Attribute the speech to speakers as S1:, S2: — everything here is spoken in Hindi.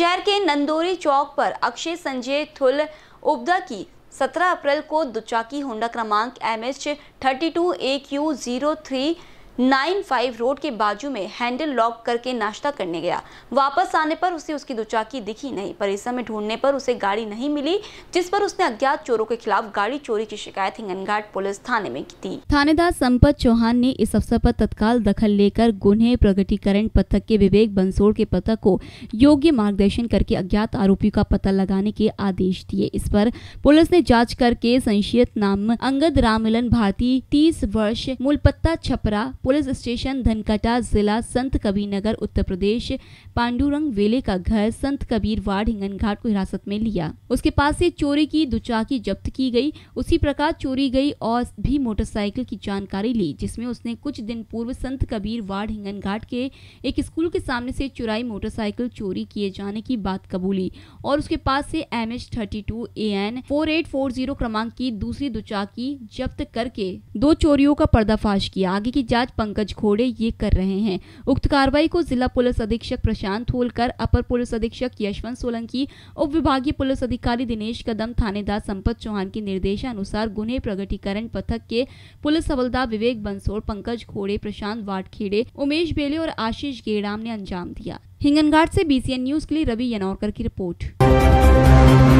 S1: शहर के नंदोरी चौक पर अक्षय संजय थुल उपदा की 17 अप्रैल को दुचाकी होंडा क्रमांक M H thirty two A Q zero three nine five road के बाजू में हैंडल लॉक करके नाश्ता करने गया वापस आने पर उसे उसकी दुचाकी दिखी नहीं परिसर में ढूंढने पर उसे गाड़ी नहीं मिली जिस पर उसने अज्ञात चोरों के खिलाफ गाड़ी चोरी की शिकायत हिंगनघाट पुलिस थाने में की थी थानेदार संपत चौहान ने इस अवसर पर तत्काल दखल लेकर गुन्हे प्रगटीकरण पथक के विवेक बंसोड़ के पथक को योग्य मार्गदर्शन करके अज्ञात आरोपियों का पता लगाने के आदेश दिए इस पर पुलिस ने जांच करके संशयित नाम अंगद मिलन भारती तीस वर्ष मूलपत्ता छपरा पुलिस स्टेशन धनकटा जिला संत कबीर नगर उत्तर प्रदेश पांडुरंग वेले का घर संत कबीर वार्ड हिंगन घाट को हिरासत में लिया उसके पास से चोरी की दुचाकी जब्त की गई उसी प्रकार चोरी गई और भी मोटरसाइकिल की जानकारी ली जिसमें उसने कुछ दिन पूर्व संत कबीर वार्ड हिंगन घाट के एक स्कूल के सामने से चुराई मोटरसाइकिल चोरी किए जाने की बात कबूली और उसके पास से M H thirty two N four eight four zero क्रमांक की दूसरी दुचाकी जब्त करके दो चोरियों का पर्दाफाश किया आगे की जांच साथ पंकज घोड़े ये कर रहे हैं उक्त कार्रवाई को जिला पुलिस अधीक्षक प्रशांत होलकर अपर पुलिस अधीक्षक यशवंत सोलंकी उप विभागीय पुलिस अधिकारी दिनेश कदम थानेदार संपत चौहान के निर्देशानुसार गुन्हे प्रगटीकरण पथक के पुलिस हवलदार विवेक बंसोड़ पंकज घोड़े प्रशांत वाटखेड़े उमेश बेले और आशीष गेड़ाम ने अंजाम दिया हिंगनघाट से बीसीएन न्यूज के लिए रवि यनौरकर की रिपोर्ट